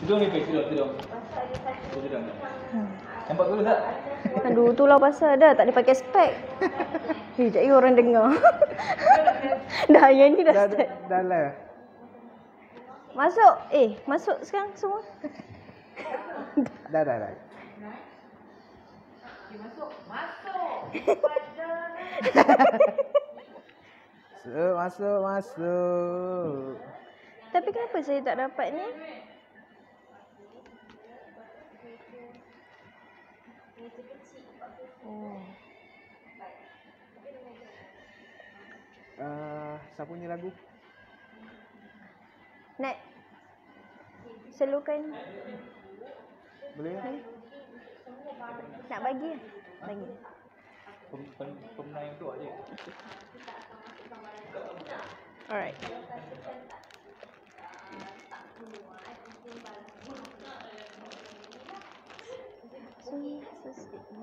Tidur ni ke tidur? Tidur. Tidur. Nampak dulu tak? Aduh, tu lah pasal dah. Tak ada pakai spek. Hei, sekejap ya orang dengar. dah, yang ni dah, dah start. Dah, lah. Masuk. Eh, masuk sekarang semua. dah, dah, dah. Okay, masuk. Masuk. masuk, masuk. Tapi kenapa saya tak dapat ni? Oh. Uh, siapa punya lagu? Nak selukan? Boleh lah. Hmm? Nak bagi lah. Bagi. Pemenang tu aje. Alright. So, so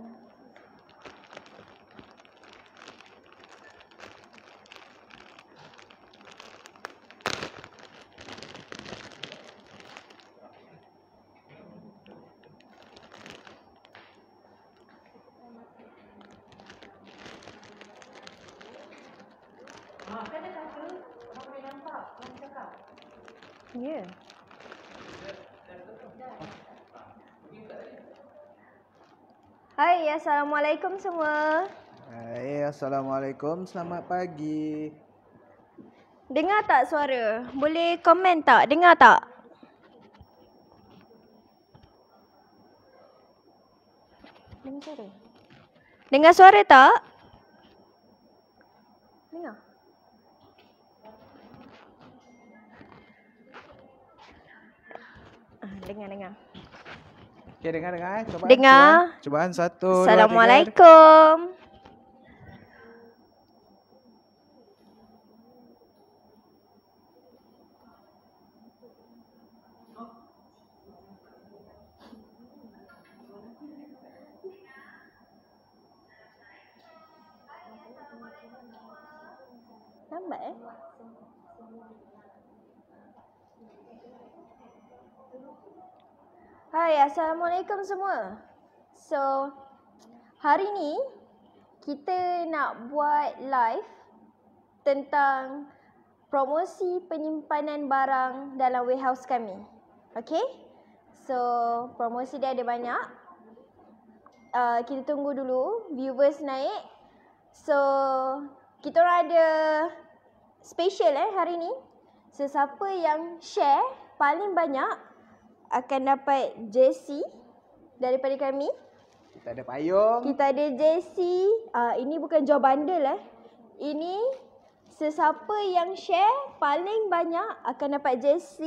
Hai, Assalamualaikum semua. Hai, Assalamualaikum. Selamat pagi. Dengar tak suara? Boleh komen tak? Dengar tak? Dengar suara? tak? Dengar. Ah, dengar, dengar. Okay, dengar-dengar eh. Cubaan, dengar. Cubaan, satu, Assalamualaikum. Dua, Assalamualaikum semua. So, hari ni kita nak buat live tentang promosi penyimpanan barang dalam warehouse kami. Okay? So, promosi dia ada banyak. Uh, kita tunggu dulu viewers naik. So, kita orang ada special eh hari ni. So, siapa yang share paling banyak akan dapat JC daripada kami. Kita ada payung. Kita ada JC. Uh, ah, ini bukan jual bandel eh. Ini sesiapa yang share paling banyak akan dapat JC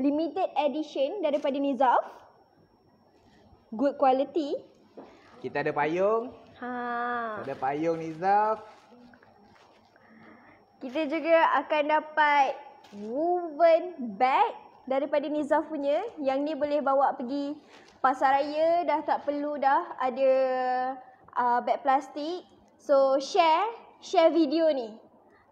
limited edition daripada Nizaf. Good quality. Kita ada payung. Ha. Kita ada payung Nizaf. Kita juga akan dapat woven bag daripada Nizaf punya. Yang ni boleh bawa pergi pasar raya dah tak perlu dah ada uh, beg plastik. So share, share video ni.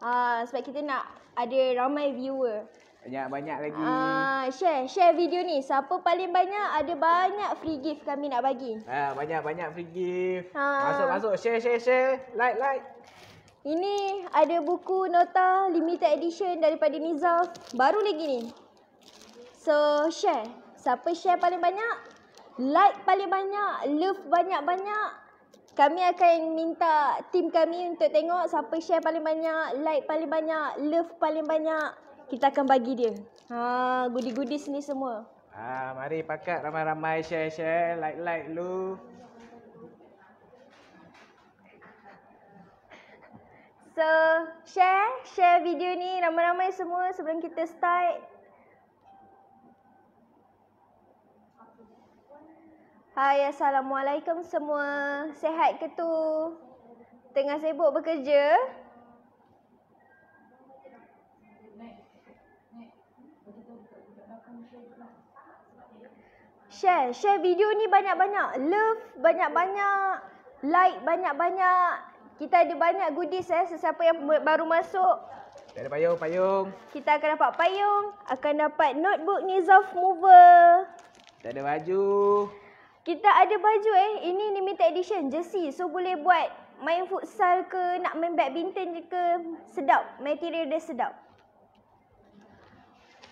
Uh, sebab kita nak ada ramai viewer. Banyak-banyak lagi. Uh, share, share video ni. Siapa paling banyak ada banyak free gift kami nak bagi. Ha, banyak-banyak free gift. Ha. Masuk-masuk, share, share, share. Like, like. Ini ada buku nota limited edition daripada Nizaf. Baru lagi ni. So share. Siapa share paling banyak? Like paling banyak, love banyak-banyak. Kami akan minta tim kami untuk tengok siapa share paling banyak, like paling banyak, love paling banyak. Kita akan bagi dia. Ha, goodie-goodies ni semua. Ha, mari pakat ramai-ramai share-share, like-like lu. So, share, share video ni ramai-ramai semua sebelum kita start. Hai, Assalamualaikum semua. Sehat ke tu? Tengah sibuk bekerja? Share, share video ni banyak-banyak. Love banyak-banyak. Like banyak-banyak. Kita ada banyak goodies eh, sesiapa yang baru masuk. Kita ada payung, payung. Kita akan dapat payung. Akan dapat notebook ni Nizof Mover. Kita Kita ada baju. Kita ada baju eh. Ini limited edition jersey. So boleh buat main futsal ke, nak main badminton je ke. Sedap. Material dia sedap.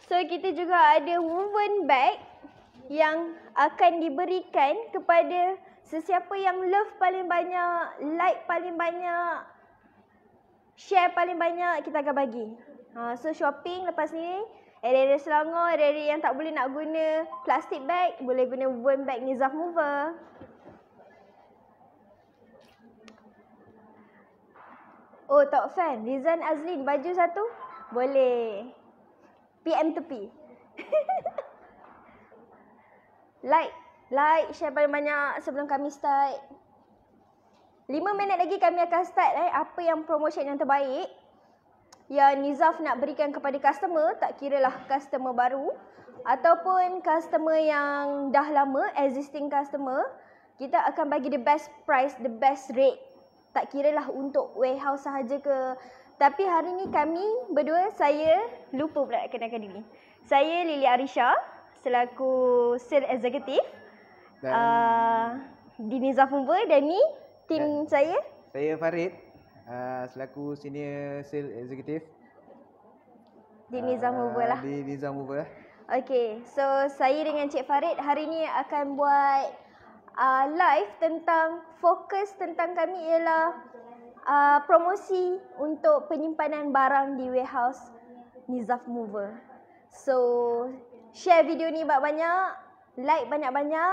So kita juga ada woven bag yang akan diberikan kepada sesiapa yang love paling banyak, like paling banyak, share paling banyak kita akan bagi. Ha, so shopping lepas ni Area-area selangor, area-area yang tak boleh nak guna plastik bag, boleh guna worm bag ni Zaf Mover. Oh, tak fan. Rizan Azlin, baju satu? Boleh. PM tepi. like. Like, share paling banyak sebelum kami start. 5 minit lagi kami akan start eh. Apa yang promotion yang terbaik? yang Nizaf nak berikan kepada customer, tak kira lah customer baru ataupun customer yang dah lama, existing customer, kita akan bagi the best price, the best rate. Tak kira lah untuk warehouse sahaja ke. Tapi hari ni kami berdua, saya lupa pula nak kenalkan diri. Saya Lily Arisha, selaku sales executive. Dan... Uh, di Nizaf Umba dan ni tim saya. Saya Farid, Ah, selaku senior sales executive di Nizam ah, Mover lah. Di Nizam Mover lah. Okay, so saya dengan Cik Farid hari ini akan buat uh, live tentang fokus tentang kami ialah uh, promosi untuk penyimpanan barang di warehouse Nizaf Mover. So, share video ni banyak-banyak, like banyak-banyak.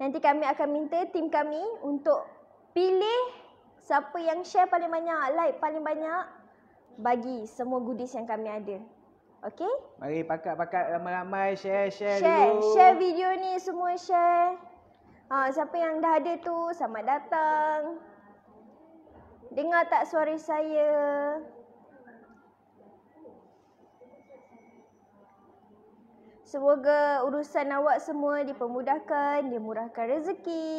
Nanti kami akan minta tim kami untuk pilih Siapa yang share paling banyak, like paling banyak, bagi semua goodies yang kami ada. Okay? Mari pakat-pakat ramai-ramai share, share, share dulu. Share video ni semua share. Ha, siapa yang dah ada tu, selamat datang. Dengar tak suara saya? Semoga urusan awak semua dipermudahkan, dimurahkan rezeki.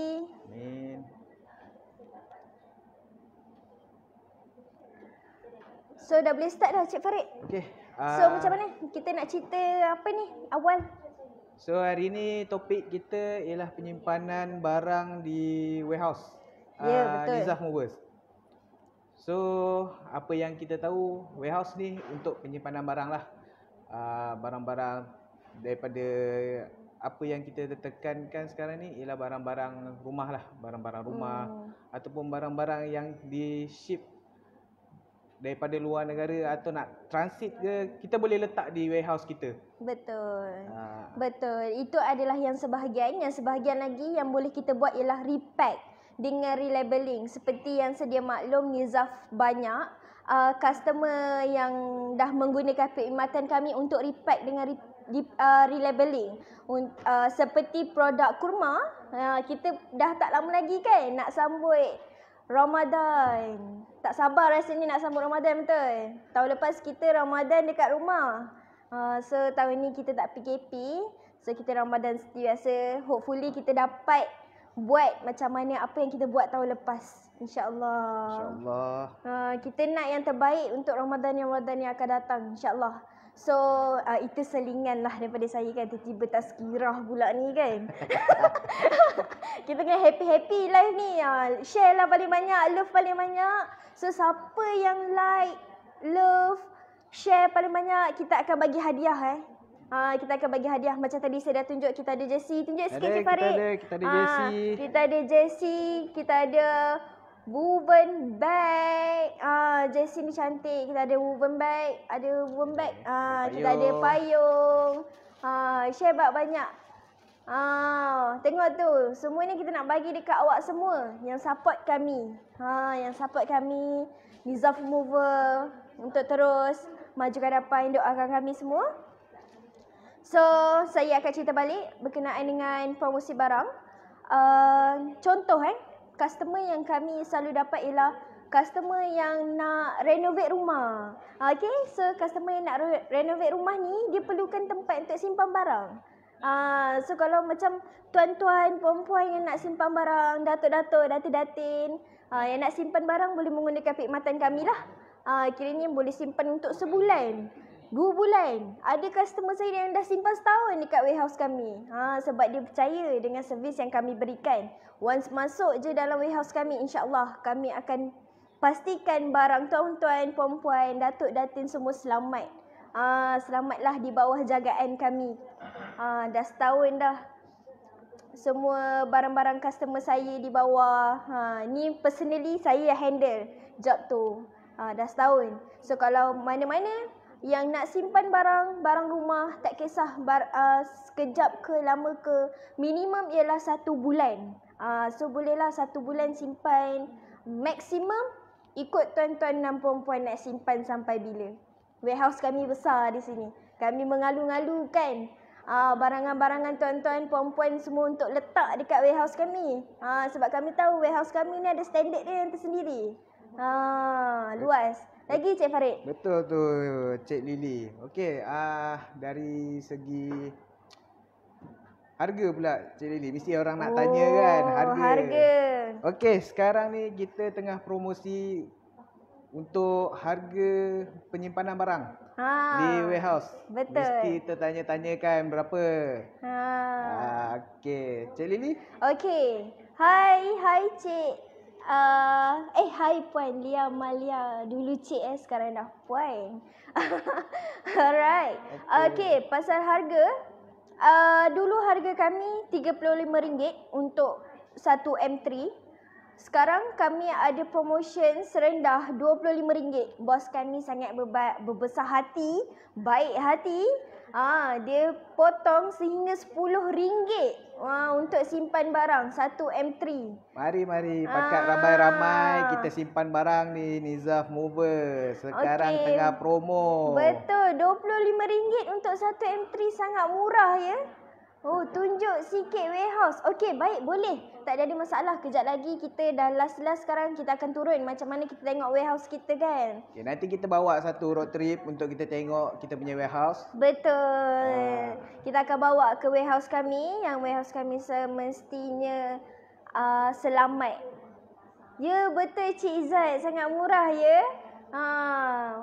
Amin. So dah boleh start dah Cik Farid. Okey. So uh, macam mana? Kita nak cerita apa ni awal? So hari ni topik kita ialah penyimpanan barang di warehouse. Ya yeah, uh, betul. Nizah Movers. So apa yang kita tahu warehouse ni untuk penyimpanan barang lah. Uh, barang-barang daripada apa yang kita tekankan sekarang ni ialah barang-barang rumah lah. Barang-barang rumah hmm. ataupun barang-barang yang di ship daripada luar negara atau nak transit ke kita boleh letak di warehouse kita. Betul. Ha. Betul. Itu adalah yang sebahagian, yang sebahagian lagi yang boleh kita buat ialah repack dengan relabeling seperti yang sedia maklum Nizaf banyak uh, customer yang dah menggunakan perkhidmatan kami untuk repack dengan re- di uh, relabeling uh, seperti produk kurma uh, kita dah tak lama lagi kan nak sambut Ramadan tak sabar rasanya lah nak sambut Ramadan betul. Tahun lepas kita Ramadan dekat rumah. Uh, so tahun ni kita tak PKP. So kita Ramadan seperti biasa. Hopefully kita dapat buat macam mana apa yang kita buat tahun lepas. InsyaAllah. InsyaAllah. Uh, kita nak yang terbaik untuk Ramadan yang Ramadan yang akan datang. InsyaAllah. So uh, itu selingan lah daripada saya kan Tiba-tiba tak sekirah pula ni kan Kita kena happy-happy live ni uh, Share lah paling banyak, love paling banyak So siapa yang like, love, share paling banyak Kita akan bagi hadiah eh Uh, kita akan bagi hadiah macam tadi saya dah tunjuk kita ada Jesse tunjuk sikit Farid kita ada kita uh, kita ada Jesse kita ada woven bag. Ah, Jessie ni cantik. Kita ada woven bag, ada woven bag. Ah, kita ada payung. Ah, share bab banyak. Ah, tengok tu. Semua ni kita nak bagi dekat awak semua yang support kami. Ha, ah, yang support kami Nizaf Mover untuk terus maju ke hadapan doakan kami semua. So, saya akan cerita balik berkenaan dengan promosi barang. Uh, contoh eh, customer yang kami selalu dapat ialah customer yang nak renovate rumah. Ah, okay, so customer yang nak renovate rumah ni, dia perlukan tempat untuk simpan barang. Uh, so kalau macam tuan-tuan, puan-puan yang nak simpan barang, datuk-datuk, datin-datin, uh, yang nak simpan barang boleh menggunakan perkhidmatan kami lah. Uh, kiranya boleh simpan untuk sebulan dua bulan. Ada customer saya yang dah simpan setahun dekat warehouse kami. Ha, sebab dia percaya dengan servis yang kami berikan. Once masuk je dalam warehouse kami, insyaAllah kami akan pastikan barang tuan-tuan, puan-puan, datuk, datin semua selamat. Ha, selamatlah di bawah jagaan kami. Ha, dah setahun dah. Semua barang-barang customer saya di bawah. Ha, ni personally saya handle job tu. Ha, dah setahun. So kalau mana-mana yang nak simpan barang barang rumah tak kisah bar, uh, sekejap ke lama ke minimum ialah satu bulan uh, so bolehlah satu bulan simpan maksimum ikut tuan-tuan dan puan-puan nak simpan sampai bila warehouse kami besar di sini kami mengalu-alukan uh, barangan-barangan tuan-tuan puan-puan semua untuk letak dekat warehouse kami uh, sebab kami tahu warehouse kami ni ada standard dia yang tersendiri uh, luas lagi Cik Farid. Betul tu Cik Lily. Okey, ah uh, dari segi harga pula Cik Lily. Mesti orang nak oh, tanya kan harga. harga. Okey, sekarang ni kita tengah promosi untuk harga penyimpanan barang ha, di warehouse. Betul. Mesti tertanya-tanyakan berapa. Ha. Uh, Okey, Cik Lily. Okey. Hai, hai Cik Uh, eh, hai Puan. Lia Malia. Dulu cik eh, sekarang dah Puan. Alright. Okay. okay, pasal harga. Uh, dulu harga kami RM35 untuk satu M3. Sekarang kami ada promotion serendah RM25. Bos kami sangat berba- berbesar hati, baik hati. Ah, dia potong sehingga sepuluh ringgit wah, untuk simpan barang. Satu M3. Mari, mari. pakai ah. ramai-ramai kita simpan barang ni. Nizaf Mover. Sekarang okay. tengah promo. Betul. dua puluh lima ringgit untuk satu M3 sangat murah ya. Oh, tunjuk sikit warehouse. Okey, baik, boleh. Tak ada masalah. Kejap lagi kita dah last-last sekarang kita akan turun. Macam mana kita tengok warehouse kita kan? Okay, nanti kita bawa satu road trip untuk kita tengok kita punya warehouse. Betul. Uh. Kita akan bawa ke warehouse kami. Yang warehouse kami semestinya uh, selamat. Ya, betul Cik Izzat. Sangat murah ya. Haa. Ah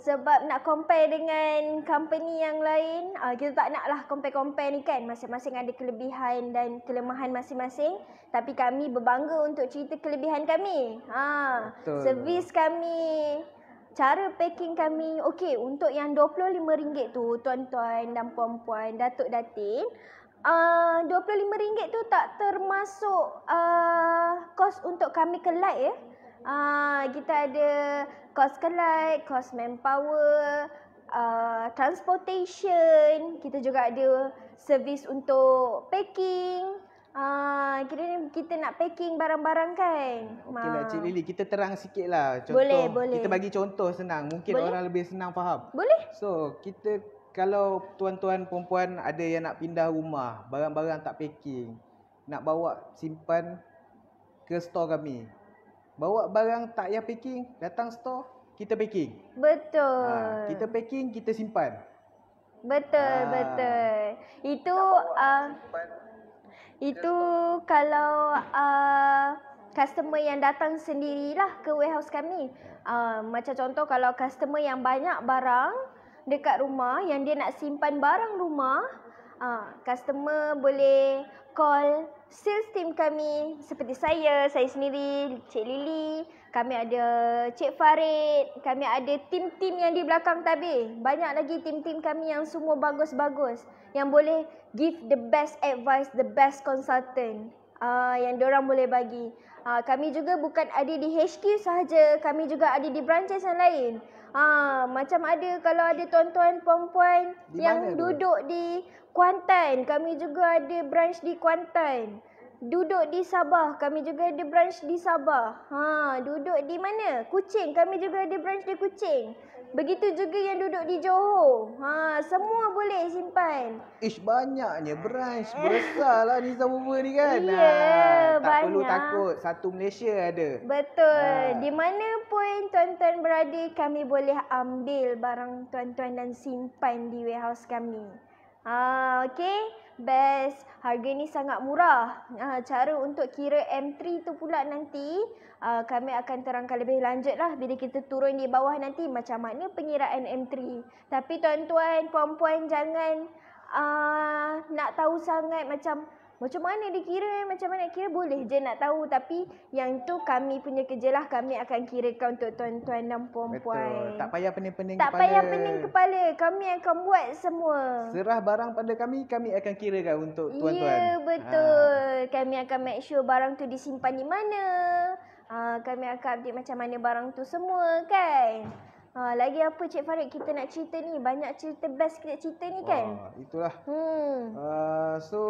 sebab nak compare dengan company yang lain, uh, kita tak nak lah compare-compare ni kan. Masing-masing ada kelebihan dan kelemahan masing-masing. Tapi kami berbangga untuk cerita kelebihan kami. Ha, servis kami, cara packing kami. Okey, untuk yang RM25 tu, tuan-tuan dan puan-puan, datuk datin, ah, RM25 uh, tu tak termasuk uh, kos untuk kami ke light ya. Eh? Ah, kita ada cost kelai, cost manpower, uh, transportation. Kita juga ada servis untuk packing. Ah, kita ni kita nak packing barang-barang kan. Okeylah ah. Cik Lily, kita terang sikitlah contoh. Boleh, boleh. Kita bagi contoh senang, mungkin boleh? orang lebih senang faham. Boleh. So, kita kalau tuan-tuan perempuan ada yang nak pindah rumah, barang-barang tak packing, nak bawa simpan ke store kami bawa barang tak payah packing, datang store, kita packing. Betul. Ha, kita packing, kita simpan. Betul, ha. betul. Itu uh, itu kalau uh, customer yang datang sendirilah ke warehouse kami. Uh, macam contoh kalau customer yang banyak barang dekat rumah yang dia nak simpan barang rumah, uh, customer boleh call sales team kami seperti saya, saya sendiri, Cik Lily, kami ada Cik Farid, kami ada tim-tim yang di belakang tadi. Banyak lagi tim-tim kami yang semua bagus-bagus yang boleh give the best advice, the best consultant uh, yang diorang boleh bagi. Uh, kami juga bukan ada di HQ sahaja, kami juga ada di branches yang lain. Ha, macam ada kalau ada tuan-tuan perempuan di yang duduk di Kuantan, kami juga ada branch di Kuantan. Duduk di Sabah, kami juga ada branch di Sabah. Ha, duduk di mana? kucing kami juga ada branch di kucing Begitu juga yang duduk di Johor. Ha, semua boleh simpan. Ish, banyaknya branch. Besarlah ni Zabuva ni kan. Ya, yeah, ha, banyak. Tak perlu takut. Satu Malaysia ada. Betul. Ha. Di mana pun tuan-tuan berada, kami boleh ambil barang tuan-tuan dan simpan di warehouse kami. Ha, ah, okay best harga ni sangat murah uh, cara untuk kira M3 tu pula nanti uh, kami akan terangkan lebih lanjut lah bila kita turun di bawah nanti macam mana pengiraan M3 tapi tuan-tuan puan-puan jangan uh, nak tahu sangat macam macam mana dia kira Macam mana kira boleh je nak tahu Tapi yang tu kami punya kerjalah Kami akan kirakan untuk tuan-tuan dan puan-puan Betul. Tak payah pening-pening kepala Tak payah pening kepala Kami akan buat semua Serah barang pada kami Kami akan kirakan untuk ya, tuan-tuan Ya betul ha. Kami akan make sure barang tu disimpan di mana ha, Kami akan update macam mana barang tu semua kan Ha, lagi apa Cik Farid kita nak cerita ni? Banyak cerita best kita cerita ni kan? Oh, itulah. Hmm. Uh, so,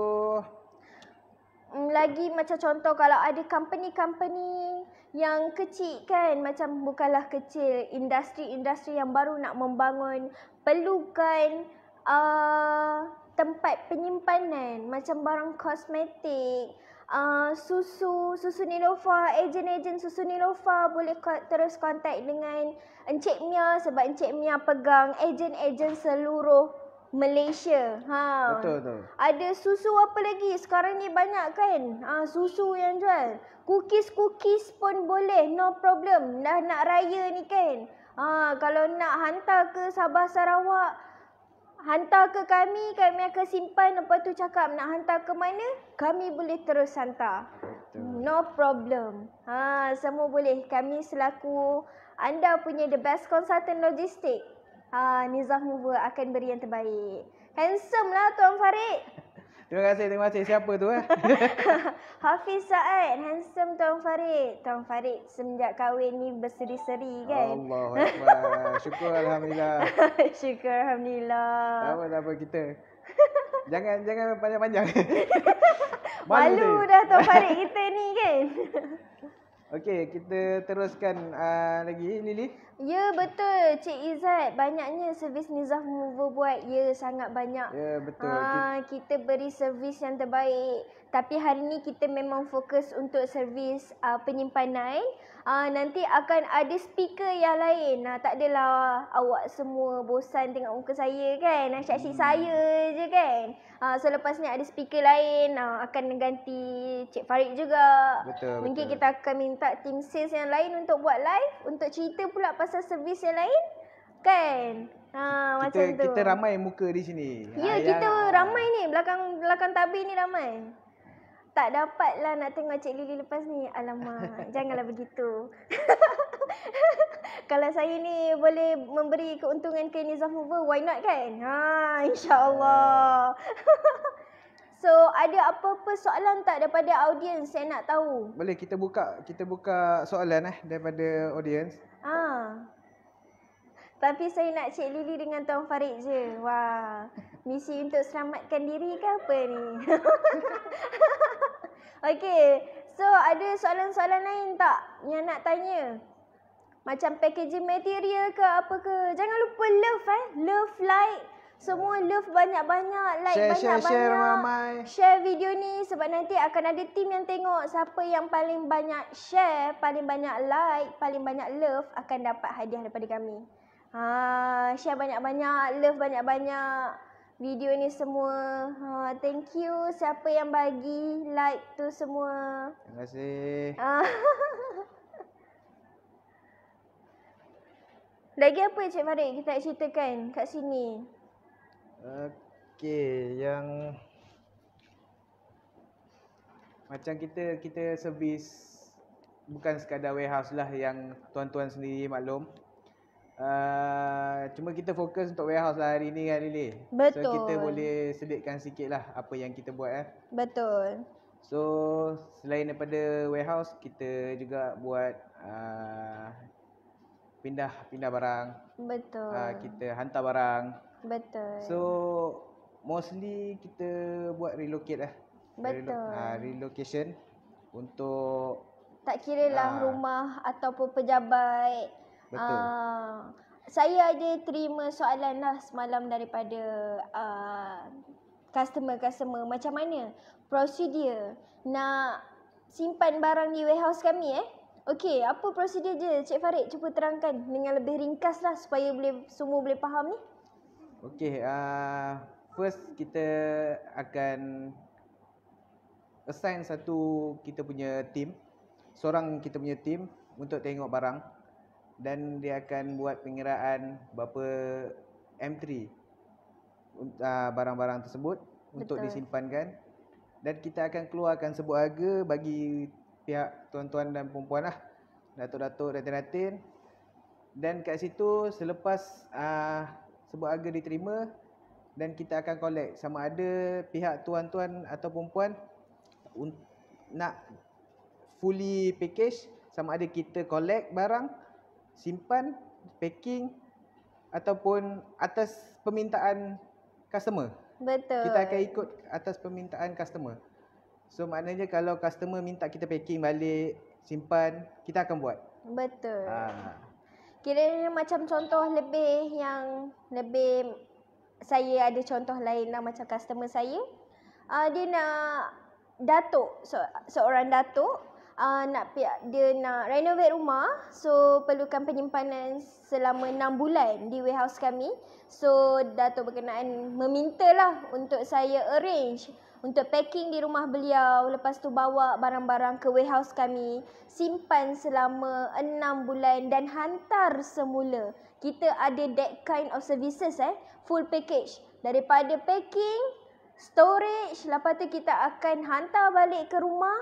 Mm, lagi macam contoh kalau ada company-company yang kecil kan macam bukanlah kecil industri-industri yang baru nak membangun perlukan uh, tempat penyimpanan macam barang kosmetik uh, susu susu Nilofa agen-agen susu Nilofa boleh ko- terus kontak dengan Encik Mia sebab Encik Mia pegang agen-agen seluruh Malaysia. Ha. Betul tu. Ada susu apa lagi? Sekarang ni banyak kan? Ha, susu yang jual. Cookies-cookies pun boleh. No problem. Dah nak raya ni kan? Ha, kalau nak hantar ke Sabah Sarawak, hantar ke kami, kami akan simpan. Lepas tu cakap nak hantar ke mana, kami boleh terus hantar. No problem. Ha, semua boleh. Kami selaku anda punya the best consultant logistik. Ha, Nizam Mover akan beri yang terbaik. Handsome lah Tuan Farid. terima kasih, terima kasih. Siapa tu eh? Hafiz Saad, handsome Tuan Farid. Tuan Farid semenjak kahwin ni berseri-seri kan? Allah Syukur Alhamdulillah. Syukur Alhamdulillah. Tak apa, apa kita. Jangan jangan panjang-panjang. Malu, Malu dah Tuan Farid kita ni kan? Okey, kita teruskan uh, lagi Lili. Ya, betul. Cik Izzat, banyaknya servis Nizaf Mover buat. Ya, sangat banyak. Ya, betul. Ha, kita beri servis yang terbaik. Tapi hari ni kita memang fokus untuk servis uh, penyimpanan uh, nanti akan ada speaker yang lain. Nah, tak adalah awak semua bosan tengok muka saya kan. Asyik ah, asyik hmm. saya je kan. Uh, ah, so lepas ni ada speaker lain uh, akan ganti Cik Farid juga. Betul, Mungkin betul. kita akan minta tim sales yang lain untuk buat live untuk cerita pula pasal servis yang lain. Kan? Ha, kita, macam tu. Kita ramai muka di sini. Ya, Ayang. kita ramai ni. Belakang belakang tabir ni ramai tak dapat lah nak tengok Cik Lili lepas ni. Alamak, janganlah begitu. Kalau saya ni boleh memberi keuntungan ke Nizam Hoover, why not kan? Ha, insyaAllah. so, ada apa-apa soalan tak daripada audience saya nak tahu? Boleh, kita buka kita buka soalan eh, daripada audience. Ha. Tapi saya nak Cik Lili dengan Tuan Farid je. Wah, misi untuk selamatkan diri ke apa ni? Okay. So, ada soalan-soalan lain tak yang nak tanya? Macam packaging material ke apa ke? Jangan lupa love eh. Love, like. Semua love banyak-banyak. Like banyak-banyak. Share, share, banyak. share video ni sebab nanti akan ada team yang tengok siapa yang paling banyak share, paling banyak like, paling banyak love akan dapat hadiah daripada kami. Ha, share banyak-banyak, love banyak-banyak video ni semua. Ha, thank you siapa yang bagi like tu semua. Terima kasih. Ha. Lagi apa Encik Farid kita nak ceritakan kat sini? Okey, yang macam kita kita servis bukan sekadar warehouse lah yang tuan-tuan sendiri maklum. Uh, cuma kita fokus untuk warehouse lah hari ni kan Lily. Betul. So kita boleh sedikitkan sikit lah apa yang kita buat eh. Betul. So selain daripada warehouse, kita juga buat pindah-pindah barang. Betul. Uh, kita hantar barang. Betul. So mostly kita buat relocate lah. Betul. Uh, relocation untuk tak kira lah uh, rumah ataupun pejabat Betul. Uh, saya ada terima soalan lah semalam daripada uh, customer-customer. Macam mana prosedur nak simpan barang di warehouse kami eh? Okey, apa prosedur dia? Cik Farid, cuba terangkan dengan lebih ringkas lah supaya boleh, semua boleh faham ni. Okey, uh, first kita akan assign satu kita punya team. Seorang kita punya team untuk tengok barang dan dia akan buat pengiraan berapa M3 ah, barang-barang tersebut Betul. untuk disimpankan dan kita akan keluarkan sebuah harga bagi pihak tuan-tuan dan perempuan lah datuk-datuk datin-datin dan kat situ selepas uh, sebuah harga diterima dan kita akan collect sama ada pihak tuan-tuan atau perempuan un- nak fully package sama ada kita collect barang simpan, packing ataupun atas permintaan customer. Betul. Kita akan ikut atas permintaan customer. So maknanya kalau customer minta kita packing balik, simpan, kita akan buat. Betul. Ha. Ah. kira macam contoh lebih yang lebih saya ada contoh lain lah macam customer saya. Uh, dia nak datuk, so, seorang datuk uh, nak dia nak renovate rumah so perlukan penyimpanan selama 6 bulan di warehouse kami so Dato berkenaan lah untuk saya arrange untuk packing di rumah beliau lepas tu bawa barang-barang ke warehouse kami simpan selama 6 bulan dan hantar semula kita ada that kind of services eh full package daripada packing storage lepas tu kita akan hantar balik ke rumah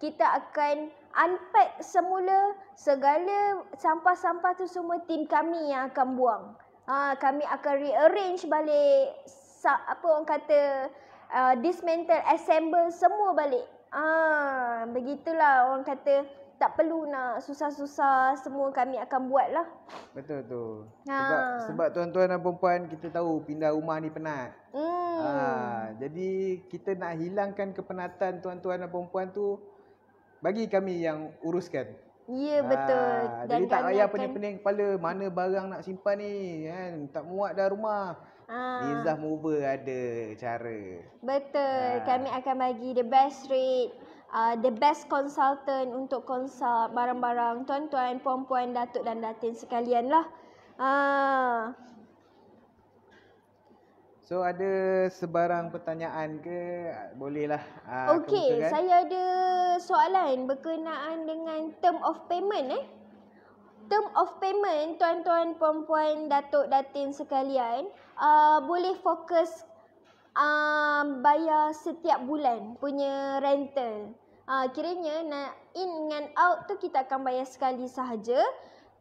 kita akan unpack semula segala sampah-sampah tu semua tim kami yang akan buang. Ha, kami akan rearrange balik apa orang kata uh, dismantle assemble semua balik. Ah ha, begitulah orang kata tak perlu nak susah-susah semua kami akan buat lah. Betul tu. Ha. Sebab, tuan-tuan dan perempuan kita tahu pindah rumah ni penat. Hmm. Ha, jadi kita nak hilangkan kepenatan tuan-tuan dan perempuan tu bagi kami yang uruskan. Ya ah, betul. Ha, dan jadi tak payah pening-pening kepala mana barang nak simpan ni kan. Tak muat dah rumah. Ha. Ah. Izzah Mover ada cara. Betul. Ha. Kami akan bagi the best rate. Uh, the best consultant untuk consult barang-barang tuan-tuan, puan-puan, datuk dan datin sekalian lah. Uh. So ada sebarang pertanyaan ke bolehlah. Uh, Okey, kan? saya ada soalan berkenaan dengan term of payment eh. Term of payment tuan-tuan puan-puan datuk datin sekalian, uh, boleh fokus uh, bayar setiap bulan punya rental. Uh, kiranya nak in and out tu kita akan bayar sekali sahaja.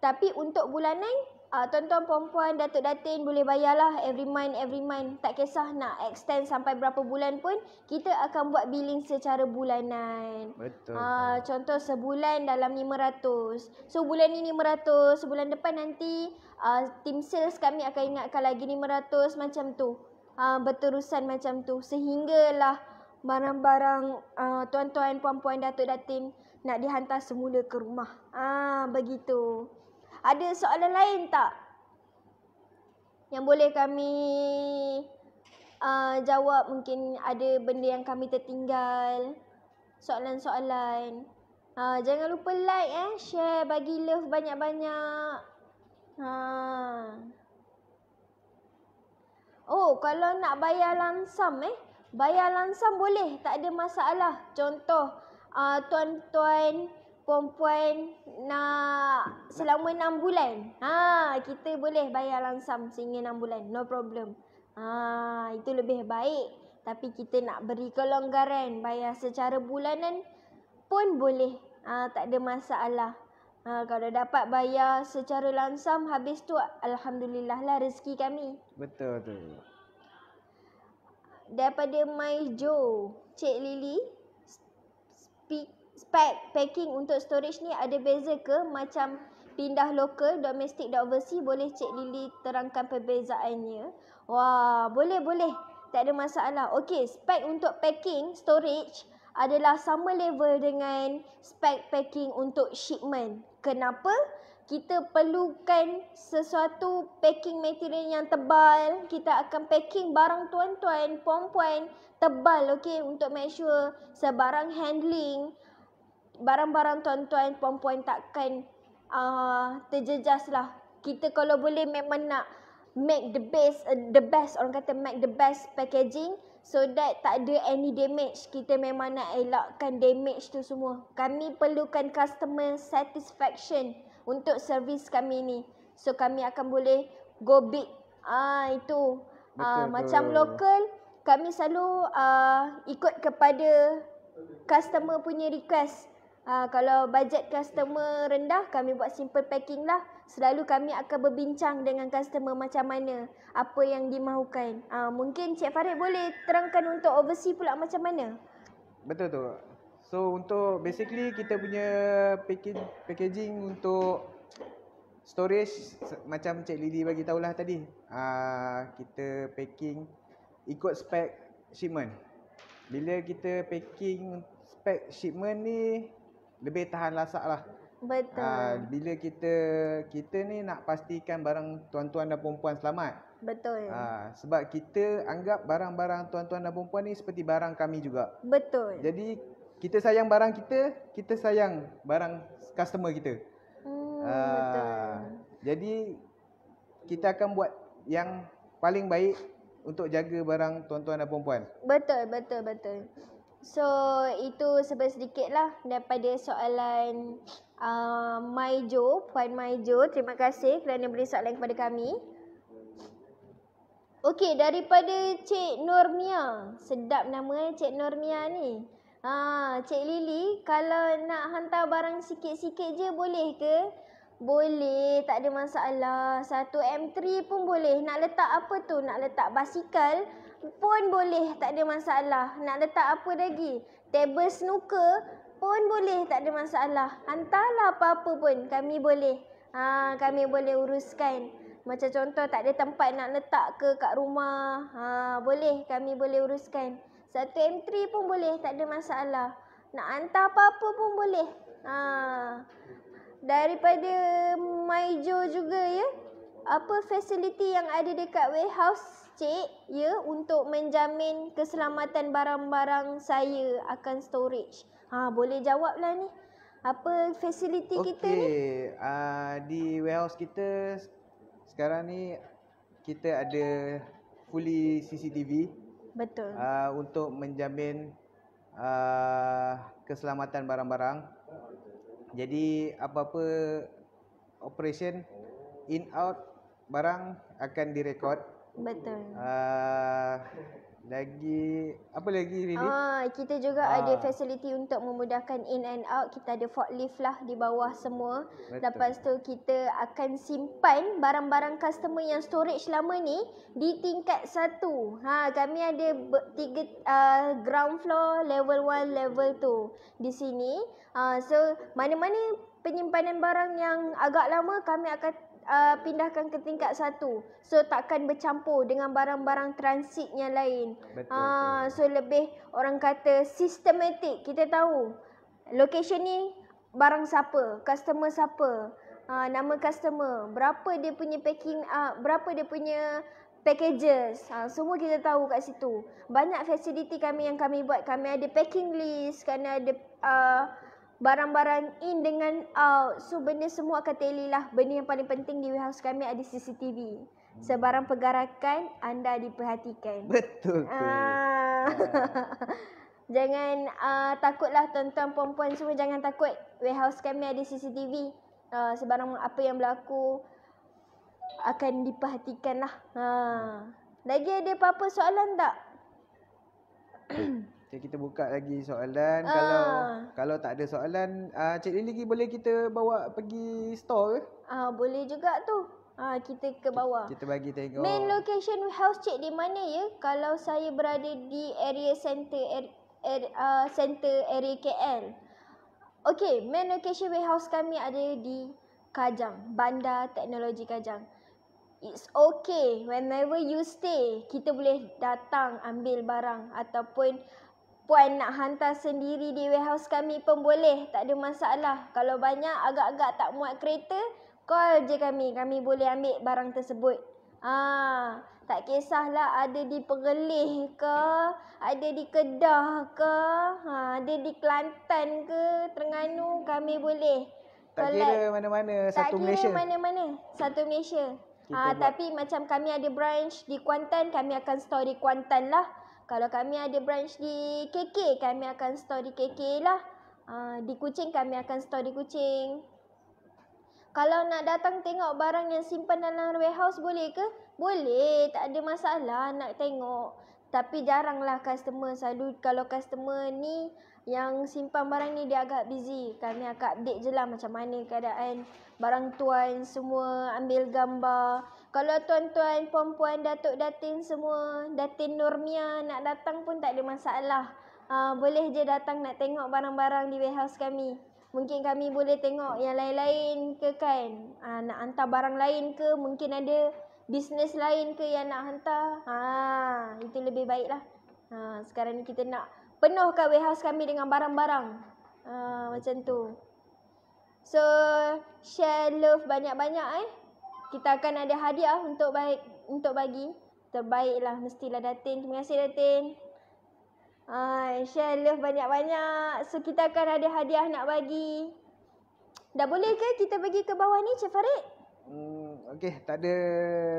Tapi untuk bulanan uh, tuan-tuan puan-puan datuk datin boleh bayarlah every month every month tak kisah nak extend sampai berapa bulan pun kita akan buat billing secara bulanan betul uh, contoh sebulan dalam 500 so bulan ni 500 sebulan depan nanti uh, team sales kami akan ingatkan lagi 500 macam tu uh, berterusan macam tu sehinggalah barang-barang uh, tuan-tuan puan-puan datuk datin nak dihantar semula ke rumah ah uh, begitu ada soalan lain tak? Yang boleh kami uh, jawab mungkin ada benda yang kami tertinggal. Soalan-soalan. Uh, jangan lupa like, eh, share, bagi love banyak-banyak. Uh. Oh, kalau nak bayar lansam eh. Bayar lansam boleh. Tak ada masalah. Contoh, uh, tuan-tuan... Uh, perempuan nak selama enam bulan. Ha, kita boleh bayar langsam sehingga enam bulan. No problem. Ha, itu lebih baik. Tapi kita nak beri kelonggaran bayar secara bulanan pun boleh. Ha, tak ada masalah. Ha, kalau dapat bayar secara langsam habis tu Alhamdulillah lah rezeki kami. Betul tu. Daripada Mai Jo, Cik Lily, speak spec packing untuk storage ni ada beza ke macam pindah lokal, domestik dan overseas boleh Cik Lily terangkan perbezaannya? Wah, boleh boleh. Tak ada masalah. Okey, spec untuk packing storage adalah sama level dengan spec packing untuk shipment. Kenapa? Kita perlukan sesuatu packing material yang tebal. Kita akan packing barang tuan-tuan, puan-puan tebal okey untuk make sure sebarang handling barang-barang tuan-tuan puan-puan takkan uh, terjejas lah. Kita kalau boleh memang nak make the best, uh, the best orang kata make the best packaging so that tak ada any damage. Kita memang nak elakkan damage tu semua. Kami perlukan customer satisfaction untuk servis kami ni. So kami akan boleh go big. Ah uh, itu uh, macam local kami selalu uh, ikut kepada customer punya request Ah, kalau bajet customer rendah, kami buat simple packing lah. Selalu kami akan berbincang dengan customer macam mana, apa yang dimahukan. Uh, ah, mungkin Cik Farid boleh terangkan untuk oversee pula macam mana? Betul tu. So untuk basically kita punya packaging, packaging untuk storage macam Cik Lily bagi tahulah tadi. Uh, kita packing ikut spek shipment. Bila kita packing spek shipment ni lebih tahan lasak lah. Betul. Uh, bila kita kita ni nak pastikan barang tuan-tuan dan perempuan selamat. Betul. Uh, sebab kita anggap barang-barang tuan-tuan dan perempuan ni seperti barang kami juga. Betul. Jadi kita sayang barang kita, kita sayang barang customer kita. Hmm, uh, betul. Jadi kita akan buat yang paling baik untuk jaga barang tuan-tuan dan perempuan. Betul, betul, betul. So itu sebesar sedikit lah daripada soalan uh, my Jo, Puan my Jo. Terima kasih kerana beri soalan kepada kami. Okey, daripada Cik Normia. Sedap nama eh, Cik Normia ni. Ha, Cik Lili, kalau nak hantar barang sikit-sikit je boleh ke? Boleh, tak ada masalah. Satu M3 pun boleh. Nak letak apa tu? Nak letak basikal? pun boleh tak ada masalah. Nak letak apa lagi? Table snooker pun boleh tak ada masalah. Hantarlah apa-apa pun kami boleh. Ha, kami boleh uruskan. Macam contoh tak ada tempat nak letak ke kat rumah. Ha, boleh kami boleh uruskan. Satu M3 pun boleh tak ada masalah. Nak hantar apa-apa pun boleh. Ha. Daripada Maijo juga ya apa fasiliti yang ada dekat warehouse cik ya untuk menjamin keselamatan barang-barang saya akan storage? Ha boleh jawablah ni. Apa fasiliti okay. kita ni? Okey, uh, di warehouse kita sekarang ni kita ada fully CCTV. Betul. Uh, untuk menjamin uh, keselamatan barang-barang. Jadi apa-apa operation in out barang akan direkod. Betul. Uh, lagi apa lagi Lily? Ah, kita juga ah. ada fasiliti untuk memudahkan in and out. Kita ada forklift lah di bawah semua. Betul. Lepas tu kita akan simpan barang-barang customer yang storage lama ni di tingkat satu. Ha, kami ada tiga uh, ground floor, level 1, level 2 di sini. Ah, so mana-mana penyimpanan barang yang agak lama kami akan uh, pindahkan ke tingkat satu. So takkan bercampur dengan barang-barang transit yang lain. uh, So lebih orang kata sistematik. Kita tahu location ni barang siapa, customer siapa, uh, nama customer, berapa dia punya packing, uh, berapa dia punya packages. Uh, semua kita tahu kat situ. Banyak facility kami yang kami buat. Kami ada packing list, kami ada... Uh, barang-barang in dengan out. Uh, so benda semua akan tally lah. Benda yang paling penting di warehouse kami ada CCTV. Hmm. Sebarang pergerakan anda diperhatikan. Betul tu. Ah. jangan uh, takutlah tuan-tuan puan-puan semua jangan takut. Warehouse kami ada CCTV. Uh, ah, sebarang apa yang berlaku akan diperhatikan lah. Ha. Lagi ada apa-apa soalan tak? Okay, kita buka lagi soalan. Uh. Kalau kalau tak ada soalan, uh, Cik Lily lagi boleh kita bawa pergi store ke? Ah, uh, boleh juga tu. Ah, kita ke bawah. Kita, bagi tengok. Main location house Cik di mana ya? Kalau saya berada di area center er, er, uh, center area KL. Okey, main location warehouse kami ada di Kajang, Bandar Teknologi Kajang. It's okay whenever you stay, kita boleh datang ambil barang ataupun Puan nak hantar sendiri di warehouse kami pun boleh. Tak ada masalah. Kalau banyak agak-agak tak muat kereta, call je kami. Kami boleh ambil barang tersebut. Ah, tak kisahlah ada di Perlis ke, ada di Kedah ke, ha, ada di Kelantan ke, Terengganu, kami boleh. Tak kira mana-mana, satu kira Malaysia. Tak kira mana-mana, satu Malaysia. Ah, ha, tapi macam kami ada branch di Kuantan, kami akan store di Kuantan lah kalau kami ada branch di KK, kami akan store di KK lah. Uh, di kucing, kami akan store di kucing. Kalau nak datang tengok barang yang simpan dalam warehouse, boleh ke? Boleh, tak ada masalah nak tengok. Tapi jaranglah customer. Selalu kalau customer ni yang simpan barang ni dia agak busy. Kami akan update je lah macam mana keadaan barang tuan semua ambil gambar. Kalau tuan-tuan, puan-puan, datuk datin semua, datin Nurmia nak datang pun tak ada masalah. Uh, boleh je datang nak tengok barang-barang di warehouse kami. Mungkin kami boleh tengok yang lain-lain ke kan. Uh, nak hantar barang lain ke, mungkin ada bisnes lain ke yang nak hantar. Ha, itu lebih baiklah. Ha, sekarang ni kita nak penuhkan warehouse kami dengan barang-barang. Ha, macam tu. So, share love banyak-banyak eh kita akan ada hadiah untuk baik untuk bagi terbaiklah mestilah Datin. Terima kasih Datin. Hai, share love banyak-banyak. So kita akan ada hadiah nak bagi. Dah boleh ke kita pergi ke bawah ni Cik Farid? Hmm, okey, tak ada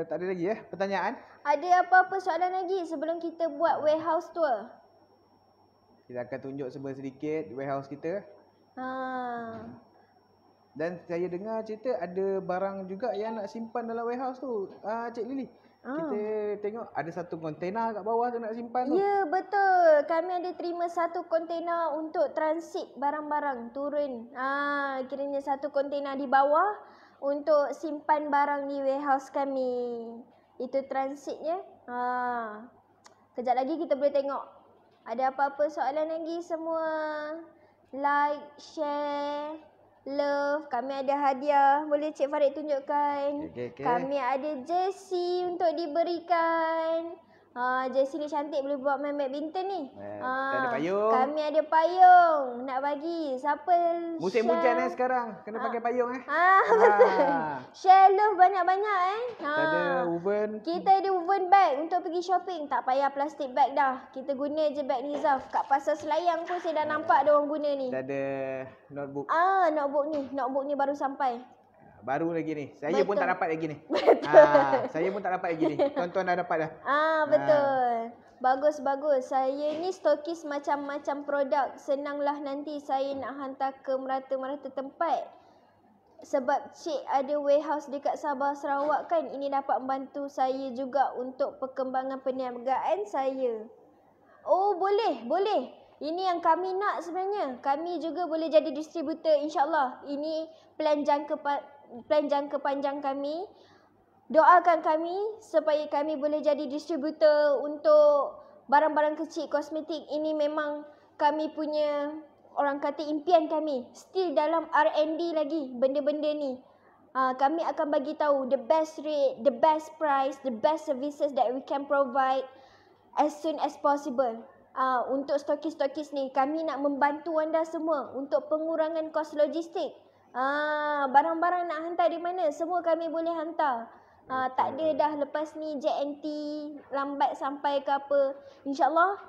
tak ada lagi ya pertanyaan. Ada apa-apa soalan lagi sebelum kita buat warehouse tour? Kita akan tunjuk sebentar sedikit warehouse kita. Ha. Hmm. Dan saya dengar cerita ada barang juga yang nak simpan dalam warehouse tu. Ah Cik lili, Ah. Kita tengok ada satu kontena kat bawah tu nak simpan tu. Ya, betul. Kami ada terima satu kontena untuk transit barang-barang turun. Ah, kiranya satu kontena di bawah untuk simpan barang di warehouse kami. Itu transitnya. Ah. Kejap lagi kita boleh tengok. Ada apa-apa soalan lagi semua? Like, share love. Kami ada hadiah. Boleh Cik Farid tunjukkan. Okay, okay. Kami ada jersey untuk diberikan. Ah, Jessie ni cantik boleh buat main badminton ni. Eh, ah, ada payung. Kami ada payung nak bagi. Siapa? Musim hujan eh sekarang. Kena ah. pakai payung eh. Ah, betul. Ah. Share love banyak-banyak eh. Kita ada ah. oven. Kita ada oven bag untuk pergi shopping. Tak payah plastik bag dah. Kita guna je bag Nizaf. Kat pasar selayang pun saya dah eh. nampak ada orang guna ni. Kita ada notebook. Ah, notebook ni. Notebook ni baru sampai baru lagi ni. Saya betul. pun tak dapat lagi ni. Betul. Ha, saya pun tak dapat lagi ni. tonton tuan dah dapat dah. Ah, ah. betul. Ha. Bagus bagus. Saya ni stokis macam-macam produk. Senanglah nanti saya nak hantar ke merata-merata tempat. Sebab cik ada warehouse dekat Sabah Sarawak kan, ini dapat membantu saya juga untuk perkembangan perniagaan saya. Oh, boleh, boleh. Ini yang kami nak sebenarnya. Kami juga boleh jadi distributor insya-Allah. Ini plan jangka plan jangka panjang kami. Doakan kami supaya kami boleh jadi distributor untuk barang-barang kecil kosmetik ini memang kami punya orang kata impian kami. Still dalam R&D lagi benda-benda ni. Uh, kami akan bagi tahu the best rate, the best price, the best services that we can provide as soon as possible. Uh, untuk stokis-stokis ni, kami nak membantu anda semua untuk pengurangan kos logistik. Ah, barang-barang nak hantar di mana? Semua kami boleh hantar. Ah, tak ada hmm. dah lepas ni JNT lambat sampai ke apa. InsyaAllah,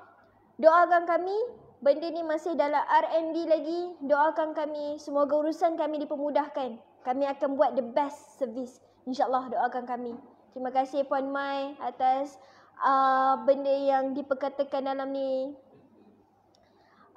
doakan kami. Benda ni masih dalam R&D lagi. Doakan kami. Semoga urusan kami dipermudahkan. Kami akan buat the best service. InsyaAllah, doakan kami. Terima kasih Puan Mai atas uh, benda yang diperkatakan dalam ni.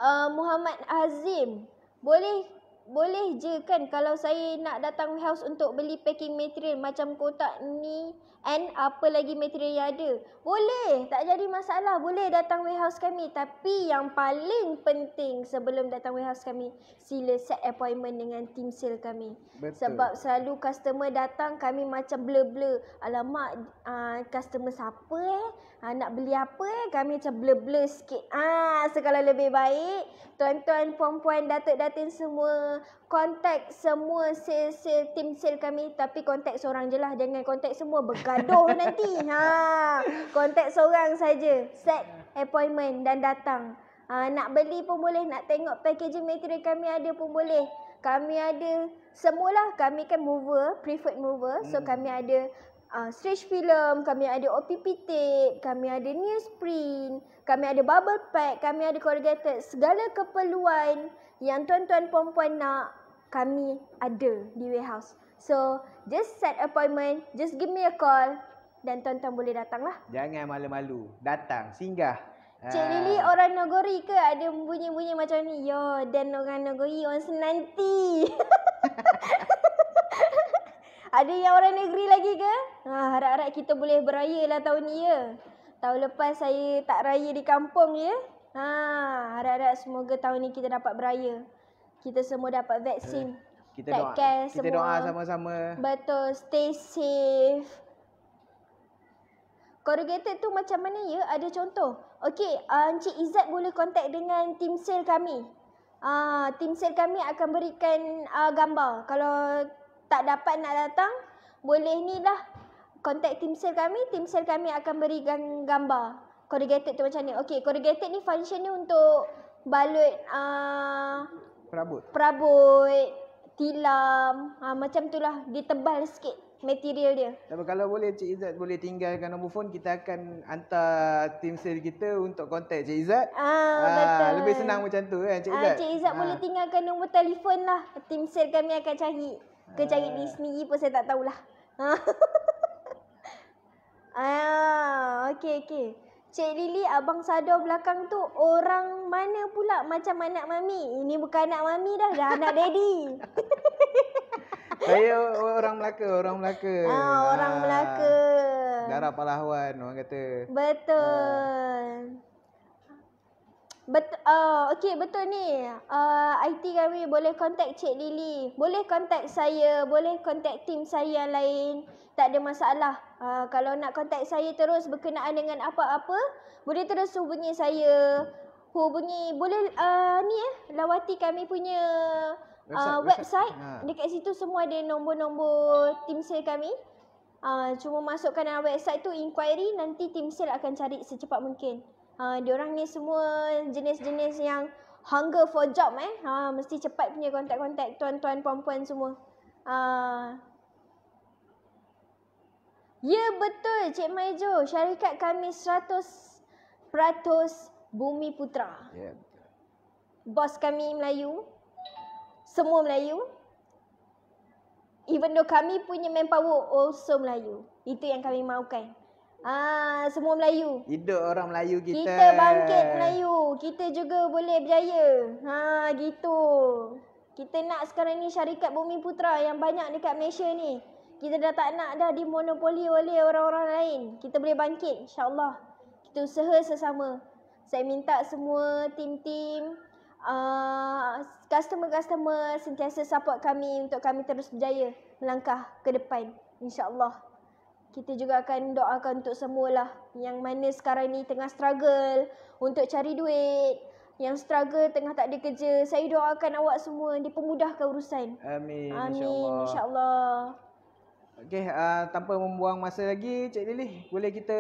Uh, Muhammad Azim, boleh boleh je kan kalau saya nak datang house untuk beli packing material macam kotak ni and apa lagi material yang ada. Boleh, tak jadi masalah. Boleh datang warehouse kami. Tapi yang paling penting sebelum datang warehouse kami, sila set appointment dengan team sale kami. Betul. Sebab selalu customer datang kami macam blur-blur. Alamak, uh, customer siapa eh? ha, nak beli apa eh kami macam blur-blur sikit ah ha, sekalau lebih baik tuan-tuan puan-puan datuk-datin semua kontak semua sel-sel tim sel kami tapi kontak seorang je lah. jangan kontak semua bergaduh nanti ha kontak seorang saja set appointment dan datang ha, nak beli pun boleh nak tengok packaging material kami ada pun boleh kami ada semualah kami kan mover preferred mover so hmm. kami ada uh, stage film, kami ada OPP tape, kami ada newsprint, kami ada bubble pack, kami ada corrugated. Segala keperluan yang tuan-tuan puan nak, kami ada di warehouse. So, just set appointment, just give me a call dan tuan-tuan boleh datanglah. Jangan malu-malu, datang, singgah. Cik ah. Lili orang negeri ke ada bunyi-bunyi macam ni? Yo, dan orang negeri orang senanti. Ada yang orang negeri lagi ke? Ha, harap-harap kita boleh beraya lah tahun ni ya. Tahun lepas saya tak raya di kampung ya. Ha, harap-harap semoga tahun ni kita dapat beraya. Kita semua dapat vaksin. Eh, kita Take doa. Care semua. Kita doa sama-sama. Betul. Stay safe. Corrugated tu macam mana ya? Ada contoh. Okey, uh, Encik Izzat boleh kontak dengan tim sale kami. Uh, tim sale kami akan berikan uh, gambar. Kalau tak dapat nak datang, boleh ni lah kontak team cell kami. Team cell kami akan beri gambar corrugated tu macam ni. Okey corrugated ni function ni untuk balut uh, perabot. perabot, tilam, uh, macam tu lah. Ditebal sikit material dia. Tapi kalau boleh Cik Izat boleh tinggalkan nombor telefon kita akan hantar team sale kita untuk kontak Cik Izat. Ah, uh, Lebih senang macam tu kan Cik Izat. Uh, Cik Izat uh. boleh tinggalkan nombor telefon lah. Team sale kami akan cari. Ke cari diri sendiri pun saya tak tahulah. Ha. ah, okey okey. Cik Lili, Abang Sado belakang tu orang mana pula macam anak mami? Ini bukan anak mami dah, dah anak daddy. Saya orang Melaka, orang Melaka. Ah, orang ah, Melaka. Darah pahlawan orang kata. Betul. Ah. Bet, oh, okay betul ni. Uh, IT kami boleh contact Cik Lily. Boleh contact saya, boleh contact tim saya yang lain. Tak ada masalah. Uh, kalau nak contact saya terus berkenaan dengan apa-apa, boleh terus hubungi saya. Hubungi, boleh uh, ni eh, lawati kami punya uh, website. Uh, website. Ha. Dekat situ semua ada nombor-nombor tim saya kami. Uh, cuma masukkan dalam website tu inquiry, nanti tim saya akan cari secepat mungkin. Ha, ah, diorang ni semua jenis-jenis yang hunger for job eh. Ha, mesti cepat punya kontak-kontak tuan-tuan, puan-puan semua. Ha. Ya betul Cik Maijo, syarikat kami 100% bumi putra. Yeah. Ya, Bos kami Melayu, semua Melayu. Even though kami punya manpower also Melayu. Itu yang kami mahukan. Ah, semua Melayu. Hidup orang Melayu kita. Kita bangkit Melayu. Kita juga boleh berjaya. Ha, gitu. Kita nak sekarang ni syarikat Bumi Putra yang banyak dekat Malaysia ni. Kita dah tak nak dah dimonopoli oleh orang-orang lain. Kita boleh bangkit insya-Allah. Kita usaha sesama. Saya minta semua tim-tim uh, customer-customer sentiasa support kami untuk kami terus berjaya melangkah ke depan insya-Allah kita juga akan doakan untuk semualah yang mana sekarang ni tengah struggle untuk cari duit, yang struggle tengah tak ada kerja. Saya doakan awak semua dipermudahkan urusan. Amin. Amin. InsyaAllah. Insya Okey, uh, tanpa membuang masa lagi, Cik Lili, boleh kita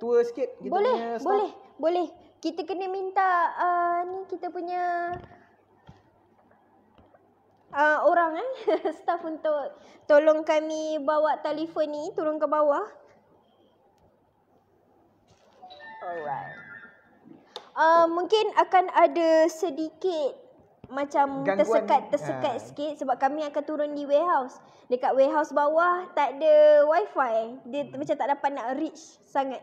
tour sikit? Kita boleh, punya boleh, boleh. Kita kena minta uh, ni kita punya uh, orang eh staff untuk tolong kami bawa telefon ni turun ke bawah. Alright. Uh, mungkin akan ada sedikit macam Gangguan, tersekat tersekat uh, sikit sebab kami akan turun di warehouse. Dekat warehouse bawah tak ada wifi. Dia macam tak dapat nak reach sangat.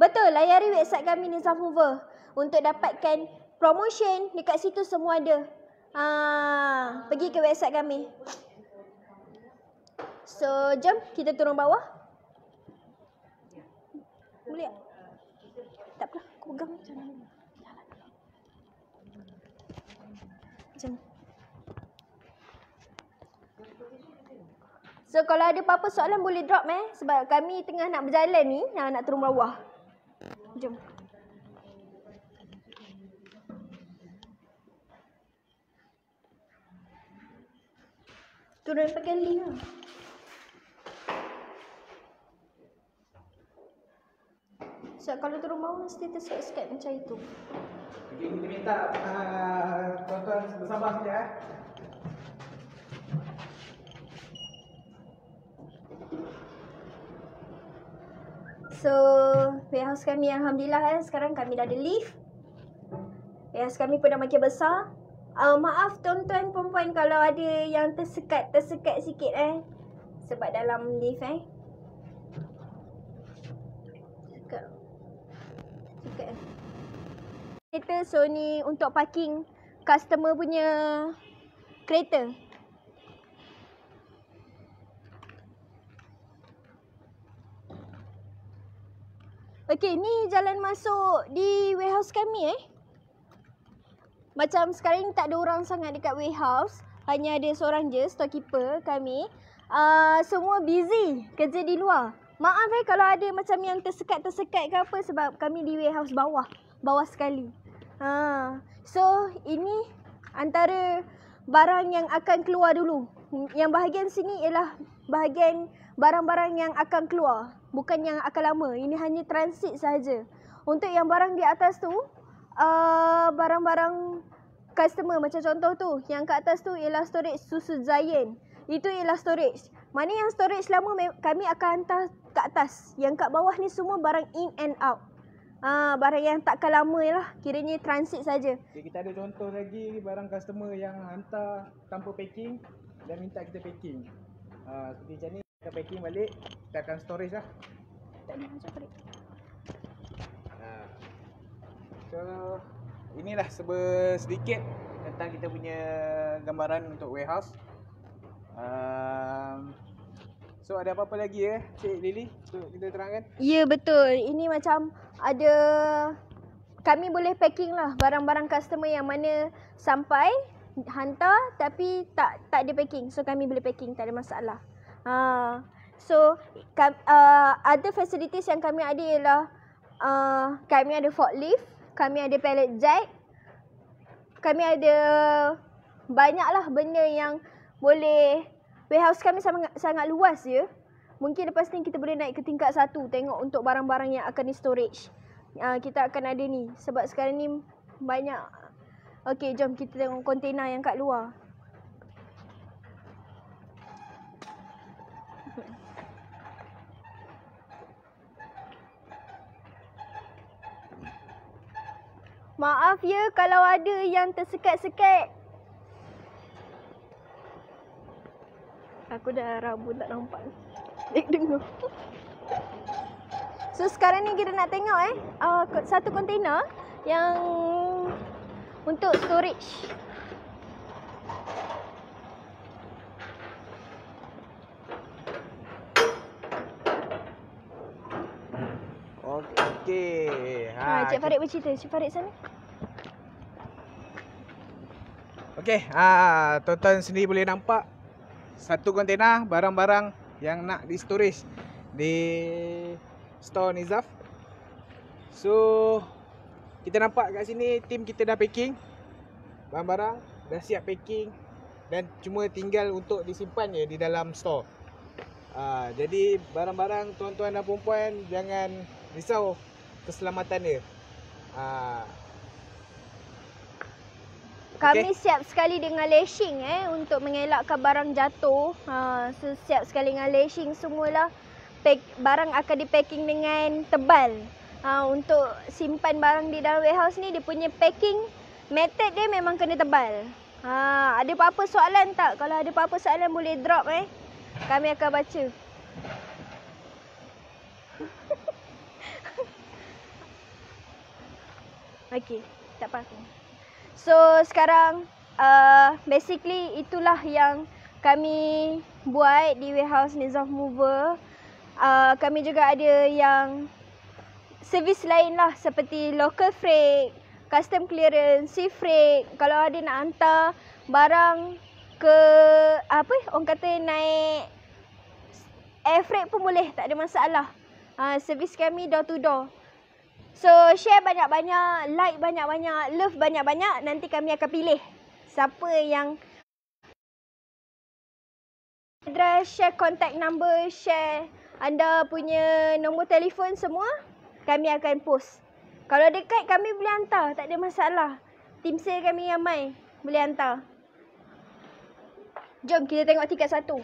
Betul layari website kami ni Mover untuk dapatkan promotion dekat situ semua ada. Ah, pergi ke website kami. So, jom kita turun bawah. Boleh tak? Tak apa, aku pegang macam mana. Jom. So, kalau ada apa-apa soalan boleh drop eh. Sebab kami tengah nak berjalan ni, nak, nak turun bawah. Jom. Tu dah pakai link lah. Sebab so, kalau turun bawah, status saya sikit macam itu. Okay, kita minta uh, tuan-tuan bersabar sekejap eh. So, warehouse kami yang Alhamdulillah eh, sekarang kami dah ada lift. Warehouse kami pun dah makin besar uh, maaf tuan-tuan perempuan kalau ada yang tersekat tersekat sikit eh sebab dalam lift eh, eh. kereta so ni untuk parking customer punya kereta Okey ni jalan masuk di warehouse kami eh macam sekarang ni tak ada orang sangat dekat warehouse. Hanya ada seorang je, storekeeper kami. Uh, semua busy kerja di luar. Maaf eh kalau ada macam yang tersekat-tersekat ke apa sebab kami di warehouse bawah. Bawah sekali. Ha. So, ini antara barang yang akan keluar dulu. Yang bahagian sini ialah bahagian barang-barang yang akan keluar. Bukan yang akan lama. Ini hanya transit saja Untuk yang barang di atas tu, uh, barang-barang customer macam contoh tu yang kat atas tu ialah storage susu Zion. Itu ialah storage. Mana yang storage lama kami akan hantar kat atas. Yang kat bawah ni semua barang in and out. Ah barang yang takkan lama lah. Kiranya transit saja. Okay, kita ada contoh lagi barang customer yang hantar tanpa packing dan minta kita packing. Ah uh, seperti ni kita packing balik, kita akan storage lah. Tak ada macam tadi. Ah. so inilah sedikit tentang kita punya gambaran untuk warehouse. Um, so ada apa-apa lagi ya, eh, Cik Lily? Untuk kita terangkan. Ya, betul. Ini macam ada kami boleh packing lah barang-barang customer yang mana sampai hantar tapi tak tak ada packing. So kami boleh packing, tak ada masalah. Ha. So ada uh, facilities yang kami ada ialah uh, kami ada forklift kami ada pallet jack. Kami ada banyaklah benda yang boleh warehouse kami sangat sangat luas ya. Mungkin lepas ni kita boleh naik ke tingkat satu tengok untuk barang-barang yang akan di storage. Uh, kita akan ada ni sebab sekarang ni banyak. Okey, jom kita tengok kontena yang kat luar. Maaf ya kalau ada yang tersekat-sekat. Aku dah rabu tak nampak. Eh, dengar. So, sekarang ni kita nak tengok eh. Uh, satu kontena yang untuk storage. Okay. Ha, ha, Cik Farid bercerita. Cik Farid sana. Okey, ah tuan-tuan sendiri boleh nampak satu kontena barang-barang yang nak di storage di store Nizaf. So kita nampak kat sini tim kita dah packing barang-barang, dah siap packing dan cuma tinggal untuk disimpan je di dalam store. Ah, jadi barang-barang tuan-tuan dan puan-puan jangan risau keselamatan dia. Ah, kami okay. siap sekali dengan lashing eh untuk mengelakkan barang jatuh. Ha, so siap sekali dengan lashing semualah. Pack, barang akan dipacking dengan tebal. Ha, untuk simpan barang di dalam warehouse ni, dia punya packing method dia memang kena tebal. Ha, ada apa-apa soalan tak? Kalau ada apa-apa soalan boleh drop eh. Kami akan baca. Okey, tak apa-apa. So sekarang uh, basically itulah yang kami buat di warehouse Nizam Mover. Uh, kami juga ada yang servis lain lah seperti local freight, custom clearance, sea freight. Kalau ada nak hantar barang ke apa orang kata naik air freight pun boleh tak ada masalah. Uh, ah, servis kami door to door. So share banyak-banyak, like banyak-banyak, love banyak-banyak. Nanti kami akan pilih siapa yang address, share contact number, share anda punya nombor telefon semua. Kami akan post. Kalau dekat kami boleh hantar. Tak ada masalah. tim sale kami yang mai boleh hantar. Jom kita tengok tiket satu.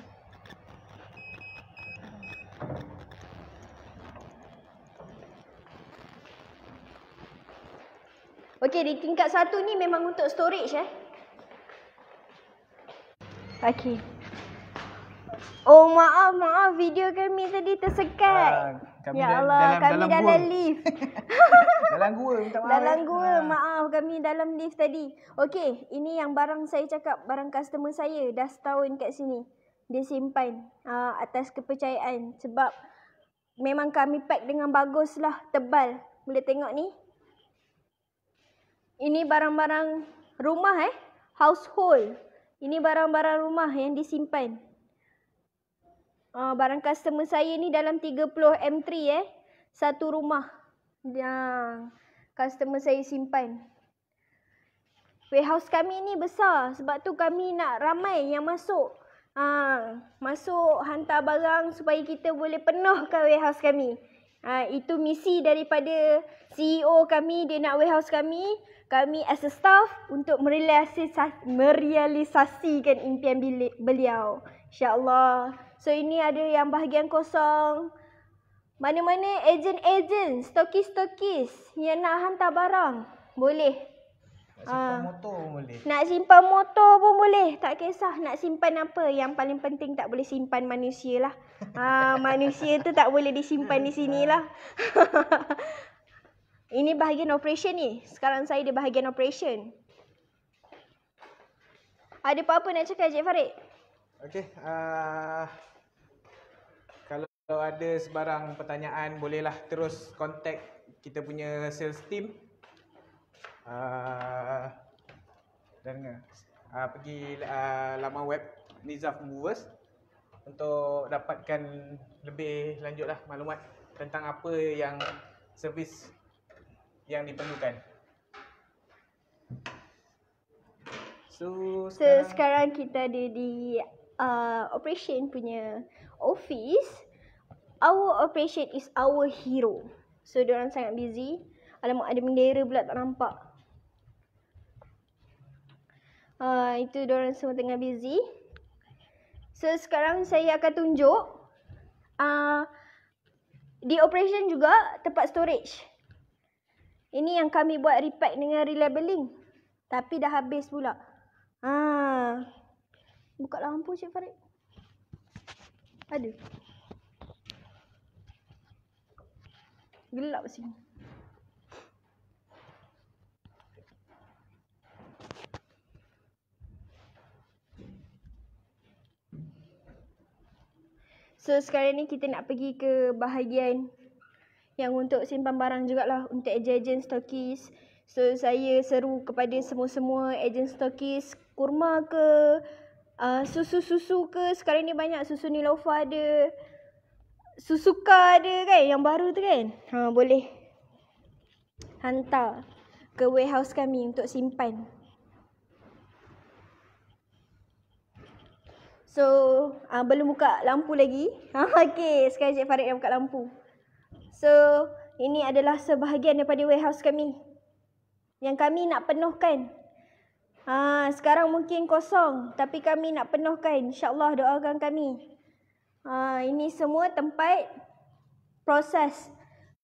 Okey, di tingkat satu ni memang untuk storage eh. Okey. Oh maaf, maaf video kami tadi tersekat. Uh, kami ya Allah, dalam, kami dalam, dalam lift. dalam gua, minta maaf. Dalam eh. gua, uh. maaf kami dalam lift tadi. Okey, ini yang barang saya cakap, barang customer saya dah setahun kat sini. Dia simpan uh, atas kepercayaan sebab memang kami pack dengan bagus lah, tebal. Boleh tengok ni, ini barang-barang rumah eh. Household. Ini barang-barang rumah yang disimpan. Uh, barang customer saya ni dalam 30 M3 eh. Satu rumah yang customer saya simpan. Warehouse kami ni besar. Sebab tu kami nak ramai yang masuk. Uh, masuk hantar barang supaya kita boleh penuhkan warehouse kami. Ha, itu misi daripada CEO kami, dia nak warehouse kami. Kami as a staff untuk merealisasikan impian beliau. InsyaAllah. So ini ada yang bahagian kosong. Mana-mana agent-agent, stokis-stokis yang nak hantar barang. Boleh simpan ha. motor pun boleh. Nak simpan motor pun boleh. Tak kisah nak simpan apa. Yang paling penting tak boleh simpan manusia lah. Ha, manusia tu tak boleh disimpan di sini lah. Ini bahagian operation ni. Sekarang saya di bahagian operation. Ada apa-apa nak cakap Encik Farid? Okey. Uh, ah, kalau, kalau ada sebarang pertanyaan bolehlah terus kontak. kita punya sales team. Ah, dan uh, pergi uh, laman web Nizaf Movers untuk dapatkan lebih lanjutlah maklumat tentang apa yang servis yang diperlukan. So sekarang, so, sekarang kita ada di uh, operation punya office. Our operation is our hero. So dia sangat busy. Alamak ada bendera pula tak nampak. Uh, itu diorang semua tengah busy. So sekarang saya akan tunjuk uh, di operation juga tempat storage. Ini yang kami buat repack dengan relabeling. Tapi dah habis pula. Uh. Buka lampu Cik Farid. Aduh. Gelap sini. So sekarang ni kita nak pergi ke bahagian yang untuk simpan barang jugalah untuk agent-agent stokis. So saya seru kepada semua-semua agent stokis kurma ke ah, susu-susu uh, ke sekarang ni banyak susu Nilofa ada. Susuka ada kan yang baru tu kan? Ha boleh hantar ke warehouse kami untuk simpan. So, uh, belum buka lampu lagi. okay, sekarang Cik Farid dah buka lampu. So, ini adalah sebahagian daripada warehouse kami. Yang kami nak penuhkan. Ha, sekarang mungkin kosong. Tapi kami nak penuhkan. InsyaAllah doakan kami. Ha, ini semua tempat proses.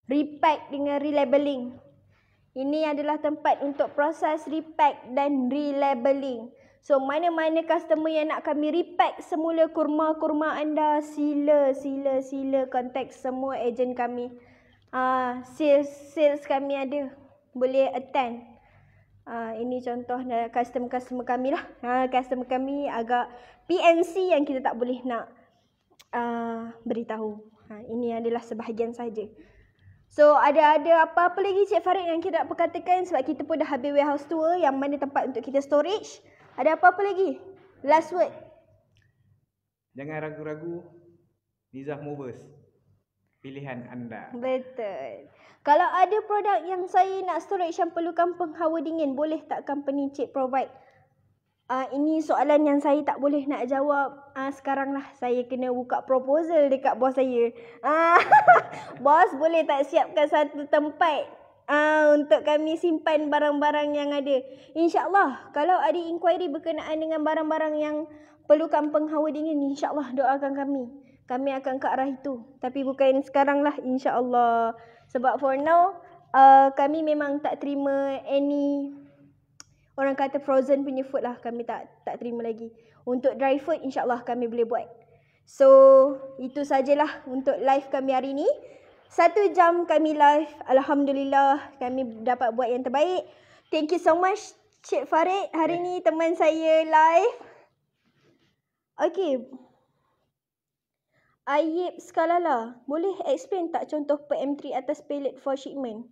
Repack dengan relabeling. Ini adalah tempat untuk proses repack dan relabeling. So mana-mana customer yang nak kami repack semula kurma-kurma anda, sila sila sila kontak semua ejen kami. uh, sales sales kami ada. Boleh attend. Uh, ini contoh customer-customer kami lah. Ha, uh, customer kami agak PNC yang kita tak boleh nak uh, beritahu. uh, ini adalah sebahagian saja. So ada ada apa-apa lagi Cik Farid yang kita nak perkatakan sebab kita pun dah habis warehouse tour yang mana tempat untuk kita storage. Ada apa-apa lagi? Last word. Jangan ragu-ragu. Nizah Movers. Pilihan anda. Betul. Kalau ada produk yang saya nak storage yang perlukan penghawa dingin, boleh tak company cik provide? Uh, ini soalan yang saya tak boleh nak jawab uh, ah, sekaranglah Saya kena buka proposal dekat bos saya. Uh, bos boleh tak siapkan satu tempat uh, untuk kami simpan barang-barang yang ada. InsyaAllah, kalau ada inquiry berkenaan dengan barang-barang yang perlukan penghawa dingin, insyaAllah doakan kami. Kami akan ke arah itu. Tapi bukan sekaranglah, lah, insyaAllah. Sebab for now, uh, kami memang tak terima any orang kata frozen punya food lah. Kami tak tak terima lagi. Untuk dry food, insyaAllah kami boleh buat. So, itu sajalah untuk live kami hari ini. Satu jam kami live. Alhamdulillah kami dapat buat yang terbaik. Thank you so much Cik Farid. Hari ni teman saya live. Okay. Ayib Skalala. Boleh explain tak contoh PM3 atas pellet for shipment?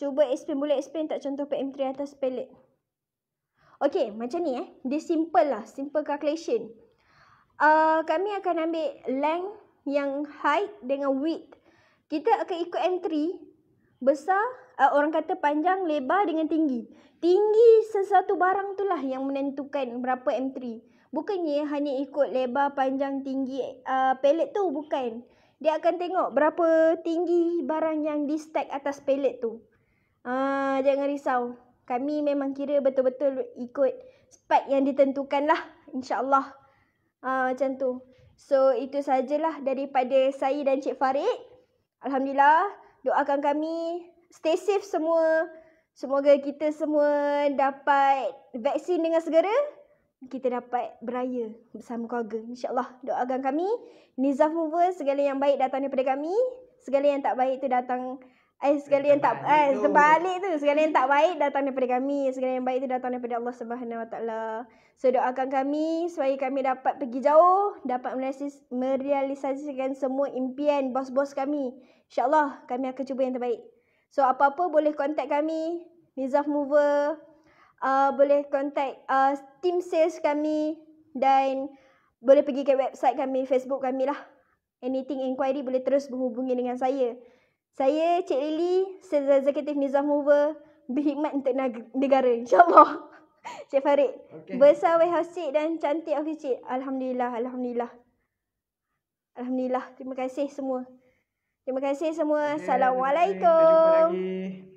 Cuba explain. Boleh explain tak contoh PM3 atas pellet? Okay, macam ni eh. Dia simple lah. Simple calculation uh, kami akan ambil length yang height dengan width. Kita akan ikut entry besar, uh, orang kata panjang, lebar dengan tinggi. Tinggi sesuatu barang itulah yang menentukan berapa entry. Bukannya hanya ikut lebar, panjang, tinggi uh, pallet tu bukan. Dia akan tengok berapa tinggi barang yang di stack atas pallet tu. Uh, jangan risau. Kami memang kira betul-betul ikut spek yang ditentukan lah. InsyaAllah. Uh, macam tu. So itu sajalah daripada saya dan Cik Farid. Alhamdulillah doakan kami stay safe semua. Semoga kita semua dapat vaksin dengan segera. Kita dapat beraya bersama keluarga. InsyaAllah doakan kami. Nizaf Mover segala yang baik datang daripada kami. Segala yang tak baik tu datang. Eh, segala yang tak eh, terbalik tu. Segala yang tak baik datang daripada kami. Segala yang baik tu datang daripada Allah Subhanahu Wa So doakan kami supaya kami dapat pergi jauh, dapat merealisasikan semua impian bos-bos kami. InsyaAllah kami akan cuba yang terbaik. So apa-apa boleh contact kami, Nizaf Mover, uh, boleh contact uh, ah, team sales kami dan boleh pergi ke website kami, Facebook kami lah. Anything inquiry boleh terus berhubungi dengan saya. Saya Cik Lily, sales executive Nizaf Mover, berkhidmat untuk negara. InsyaAllah. Cik Farid. Okay. Besar warehouse cik dan cantik office cik. Alhamdulillah, alhamdulillah. Alhamdulillah. Terima kasih semua. Terima kasih semua. Okay. Assalamualaikum. Terima kasih.